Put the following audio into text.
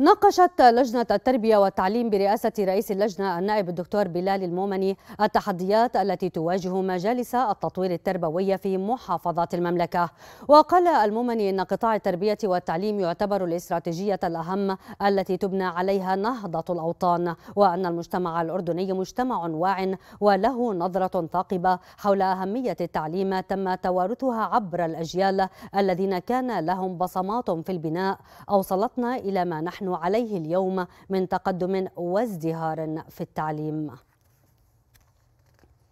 ناقشت لجنة التربية والتعليم برئاسة رئيس اللجنة النائب الدكتور بلال المومني التحديات التي تواجه مجالس التطوير التربوي في محافظات المملكة وقال المومني أن قطاع التربية والتعليم يعتبر الاستراتيجية الأهم التي تبنى عليها نهضة الأوطان وأن المجتمع الأردني مجتمع واع وله نظرة ثاقبة حول أهمية التعليم تم توارثها عبر الأجيال الذين كان لهم بصمات في البناء أوصلتنا إلى ما نحن عليه اليوم من تقدم وازدهار في التعليم